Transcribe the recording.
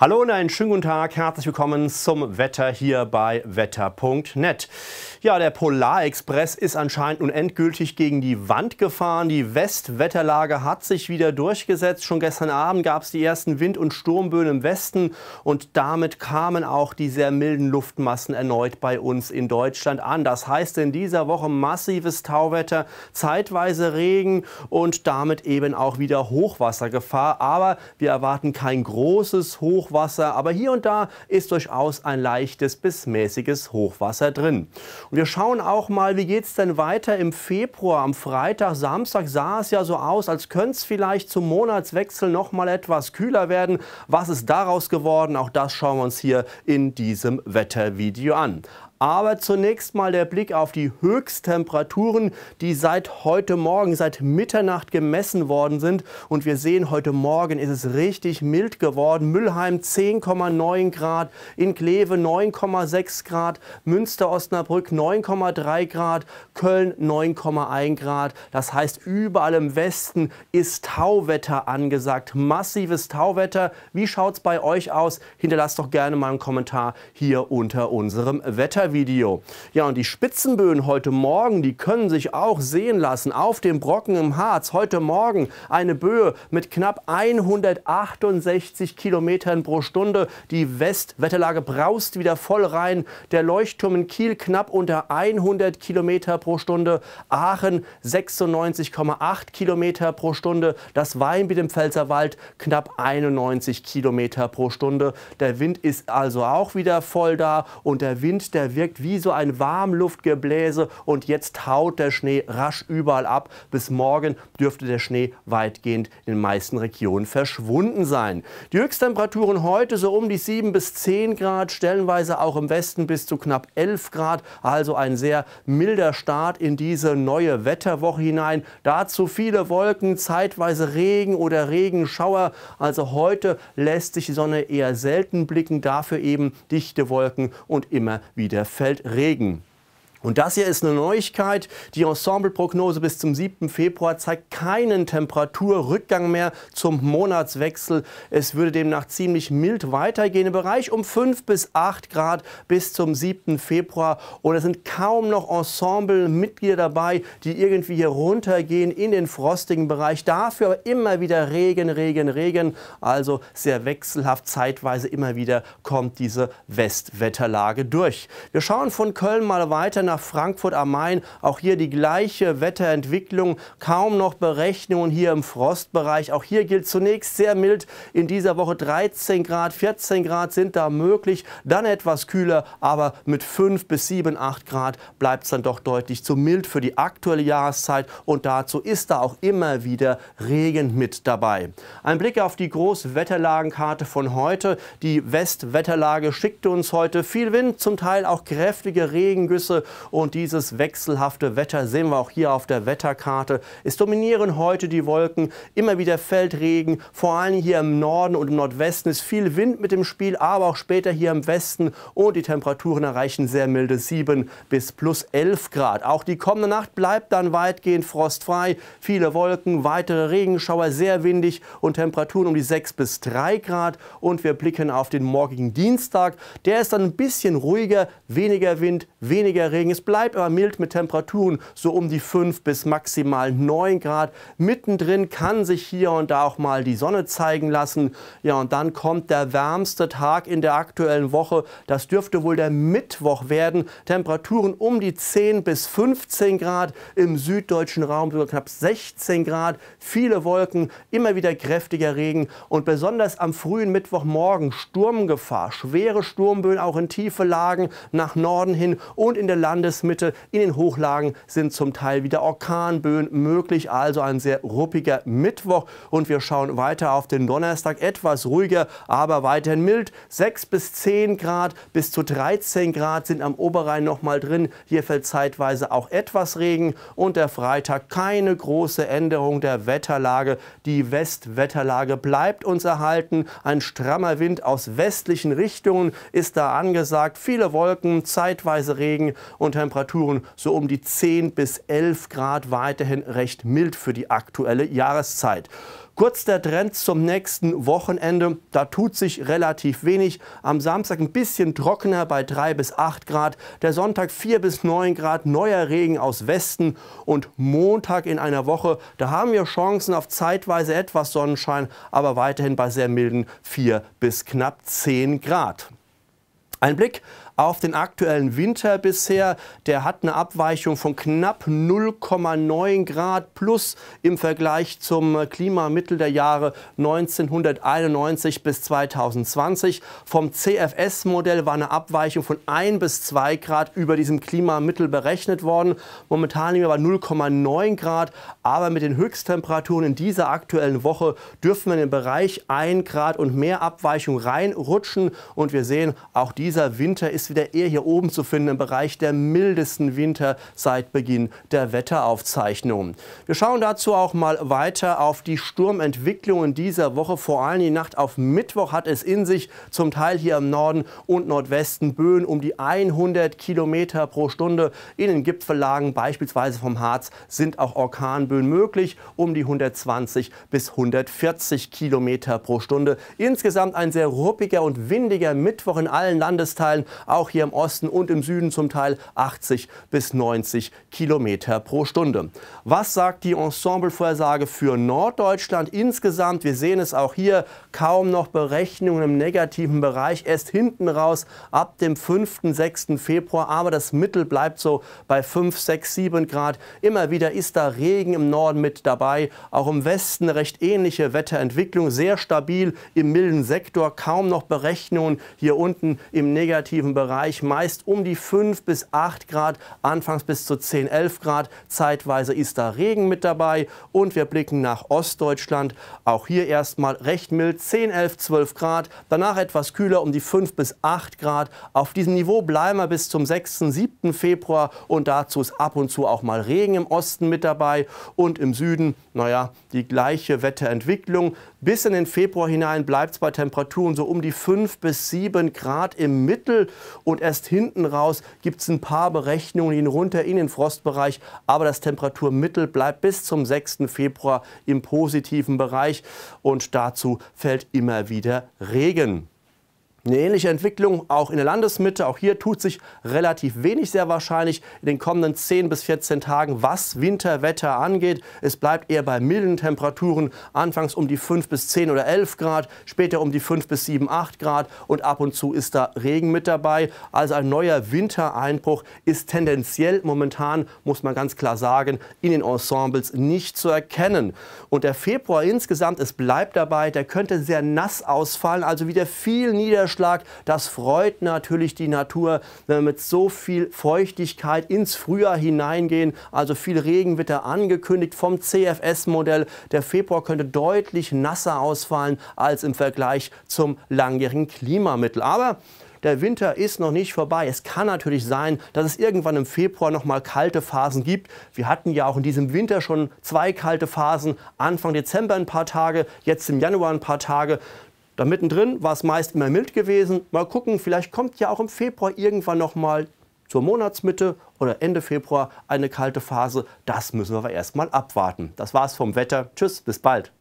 Hallo und einen schönen guten Tag. Herzlich willkommen zum Wetter hier bei wetter.net. Ja, der Polarexpress ist anscheinend nun endgültig gegen die Wand gefahren. Die Westwetterlage hat sich wieder durchgesetzt. Schon gestern Abend gab es die ersten Wind- und Sturmböen im Westen und damit kamen auch die sehr milden Luftmassen erneut bei uns in Deutschland an. Das heißt in dieser Woche massives Tauwetter, zeitweise Regen und damit eben auch wieder Hochwassergefahr. Aber wir erwarten kein großes Hochwasser. Hochwasser, aber hier und da ist durchaus ein leichtes bis mäßiges Hochwasser drin. Und wir schauen auch mal, wie geht es denn weiter im Februar. Am Freitag, Samstag sah es ja so aus, als könnte es vielleicht zum Monatswechsel noch mal etwas kühler werden. Was ist daraus geworden? Auch das schauen wir uns hier in diesem Wettervideo an. Aber zunächst mal der Blick auf die Höchsttemperaturen, die seit heute Morgen, seit Mitternacht gemessen worden sind. Und wir sehen, heute Morgen ist es richtig mild geworden. Müllheim 10,9 Grad, in Kleve 9,6 Grad, Münster-Osnabrück 9,3 Grad, Köln 9,1 Grad. Das heißt, überall im Westen ist Tauwetter angesagt. Massives Tauwetter. Wie schaut es bei euch aus? Hinterlasst doch gerne mal einen Kommentar hier unter unserem Wetter. Wetter-Video. Ja, und die Spitzenböen heute Morgen, die können sich auch sehen lassen auf dem Brocken im Harz. Heute Morgen eine Böe mit knapp 168 Kilometern pro Stunde. Die Westwetterlage braust wieder voll rein. Der Leuchtturm in Kiel knapp unter 100 Kilometer pro Stunde. Aachen 96,8 Kilometer pro Stunde. Das Weinbiet im Pfälzerwald knapp 91 Kilometer pro Stunde. Der Wind ist also auch wieder voll da und der Wind, der wirkt wie so ein Warmluftgebläse und jetzt haut der Schnee rasch überall ab. Bis morgen dürfte der Schnee weitgehend in den meisten Regionen verschwunden sein. Die Höchsttemperaturen heute so um die 7 bis 10 Grad, stellenweise auch im Westen bis zu knapp 11 Grad. Also ein sehr milder Start in diese neue Wetterwoche hinein. Dazu viele Wolken, zeitweise Regen oder Regenschauer. Also heute lässt sich die Sonne eher selten blicken, dafür eben dichte Wolken und immer wieder fällt Regen und das hier ist eine Neuigkeit. Die Ensembleprognose bis zum 7. Februar zeigt keinen Temperaturrückgang mehr zum Monatswechsel. Es würde demnach ziemlich mild weitergehen im Bereich um 5 bis 8 Grad bis zum 7. Februar. Und es sind kaum noch Ensemblemitglieder dabei, die irgendwie hier runtergehen in den frostigen Bereich. Dafür aber immer wieder Regen, Regen, Regen. Also sehr wechselhaft. Zeitweise immer wieder kommt diese Westwetterlage durch. Wir schauen von Köln mal weiter nach Frankfurt am Main. Auch hier die gleiche Wetterentwicklung, kaum noch Berechnungen hier im Frostbereich. Auch hier gilt zunächst sehr mild. In dieser Woche 13 Grad, 14 Grad sind da möglich. Dann etwas kühler, aber mit 5 bis 7, 8 Grad bleibt es dann doch deutlich zu mild für die aktuelle Jahreszeit. Und dazu ist da auch immer wieder Regen mit dabei. Ein Blick auf die Großwetterlagenkarte von heute. Die Westwetterlage schickte uns heute viel Wind, zum Teil auch kräftige Regengüsse und dieses wechselhafte Wetter sehen wir auch hier auf der Wetterkarte. Es dominieren heute die Wolken, immer wieder Feldregen, vor allem hier im Norden und im Nordwesten ist viel Wind mit im Spiel, aber auch später hier im Westen und die Temperaturen erreichen sehr milde 7 bis plus 11 Grad. Auch die kommende Nacht bleibt dann weitgehend frostfrei, viele Wolken, weitere Regenschauer, sehr windig und Temperaturen um die 6 bis 3 Grad und wir blicken auf den morgigen Dienstag. Der ist dann ein bisschen ruhiger, weniger Wind, weniger Regen Deswegen, es bleibt aber mild mit Temperaturen so um die 5 bis maximal 9 Grad. Mittendrin kann sich hier und da auch mal die Sonne zeigen lassen. Ja, und dann kommt der wärmste Tag in der aktuellen Woche. Das dürfte wohl der Mittwoch werden. Temperaturen um die 10 bis 15 Grad. Im süddeutschen Raum sogar knapp 16 Grad. Viele Wolken, immer wieder kräftiger Regen. Und besonders am frühen Mittwochmorgen Sturmgefahr. Schwere Sturmböen auch in tiefe Lagen nach Norden hin und in der Landschaft Landesmitte, in den Hochlagen sind zum Teil wieder Orkanböen möglich, also ein sehr ruppiger Mittwoch. Und wir schauen weiter auf den Donnerstag, etwas ruhiger, aber weiterhin mild. 6 bis 10 Grad, bis zu 13 Grad sind am Oberrhein noch mal drin. Hier fällt zeitweise auch etwas Regen und der Freitag keine große Änderung der Wetterlage. Die Westwetterlage bleibt uns erhalten. Ein strammer Wind aus westlichen Richtungen ist da angesagt. Viele Wolken, zeitweise Regen und und Temperaturen so um die 10 bis 11 Grad weiterhin recht mild für die aktuelle Jahreszeit. Kurz der Trend zum nächsten Wochenende. Da tut sich relativ wenig. Am Samstag ein bisschen trockener bei 3 bis 8 Grad. Der Sonntag 4 bis 9 Grad. Neuer Regen aus Westen. Und Montag in einer Woche, da haben wir Chancen auf zeitweise etwas Sonnenschein, aber weiterhin bei sehr milden 4 bis knapp 10 Grad. Ein Blick auf den aktuellen Winter bisher. Der hat eine Abweichung von knapp 0,9 Grad plus im Vergleich zum Klimamittel der Jahre 1991 bis 2020. Vom CFS-Modell war eine Abweichung von 1 bis 2 Grad über diesem Klimamittel berechnet worden. Momentan liegen wir bei 0,9 Grad, aber mit den Höchsttemperaturen in dieser aktuellen Woche dürfen wir in den Bereich 1 Grad und mehr Abweichung reinrutschen. Und wir sehen, auch dieser Winter ist wieder eher hier oben zu finden im Bereich der mildesten Winter seit Beginn der Wetteraufzeichnungen. Wir schauen dazu auch mal weiter auf die Sturmentwicklungen dieser Woche. Vor allem die Nacht auf Mittwoch hat es in sich, zum Teil hier im Norden und Nordwesten Böen um die 100 Kilometer pro Stunde. In den Gipfellagen, beispielsweise vom Harz, sind auch Orkanböen möglich, um die 120 bis 140 Kilometer pro Stunde. Insgesamt ein sehr ruppiger und windiger Mittwoch in allen Landesteilen. Auch auch hier im Osten und im Süden zum Teil 80 bis 90 Kilometer pro Stunde. Was sagt die Ensemblevorhersage für Norddeutschland insgesamt? Wir sehen es auch hier, kaum noch Berechnungen im negativen Bereich, erst hinten raus ab dem 5., 6. Februar, aber das Mittel bleibt so bei 5, 6, 7 Grad. Immer wieder ist da Regen im Norden mit dabei, auch im Westen eine recht ähnliche Wetterentwicklung, sehr stabil im milden Sektor, kaum noch Berechnungen hier unten im negativen Bereich. Bereich meist um die 5 bis 8 Grad, anfangs bis zu 10, 11 Grad. Zeitweise ist da Regen mit dabei und wir blicken nach Ostdeutschland. Auch hier erstmal recht mild, 10, 11, 12 Grad. Danach etwas kühler, um die 5 bis 8 Grad. Auf diesem Niveau bleiben wir bis zum 6., 7. Februar und dazu ist ab und zu auch mal Regen im Osten mit dabei und im Süden, naja, die gleiche Wetterentwicklung. Bis in den Februar hinein bleibt es bei Temperaturen so um die 5 bis 7 Grad im Mittel und erst hinten raus gibt es ein paar Berechnungen hin runter in den Frostbereich, aber das Temperaturmittel bleibt bis zum 6. Februar im positiven Bereich und dazu fällt immer wieder Regen. Eine ähnliche Entwicklung auch in der Landesmitte. Auch hier tut sich relativ wenig, sehr wahrscheinlich in den kommenden 10 bis 14 Tagen, was Winterwetter angeht. Es bleibt eher bei milden Temperaturen, anfangs um die 5 bis 10 oder 11 Grad, später um die 5 bis 7, 8 Grad und ab und zu ist da Regen mit dabei. Also ein neuer Wintereinbruch ist tendenziell momentan, muss man ganz klar sagen, in den Ensembles nicht zu erkennen. Und der Februar insgesamt, es bleibt dabei, der könnte sehr nass ausfallen, also wieder viel Niederschlag Niederschlag. Das freut natürlich die Natur, wenn wir mit so viel Feuchtigkeit ins Frühjahr hineingehen. Also viel Regen wird da angekündigt vom CFS-Modell. Der Februar könnte deutlich nasser ausfallen als im Vergleich zum langjährigen Klimamittel. Aber der Winter ist noch nicht vorbei. Es kann natürlich sein, dass es irgendwann im Februar noch mal kalte Phasen gibt. Wir hatten ja auch in diesem Winter schon zwei kalte Phasen, Anfang Dezember ein paar Tage, jetzt im Januar ein paar Tage. Da mittendrin war es meist immer mild gewesen. Mal gucken, vielleicht kommt ja auch im Februar irgendwann nochmal zur Monatsmitte oder Ende Februar eine kalte Phase. Das müssen wir aber erstmal abwarten. Das war's vom Wetter. Tschüss, bis bald.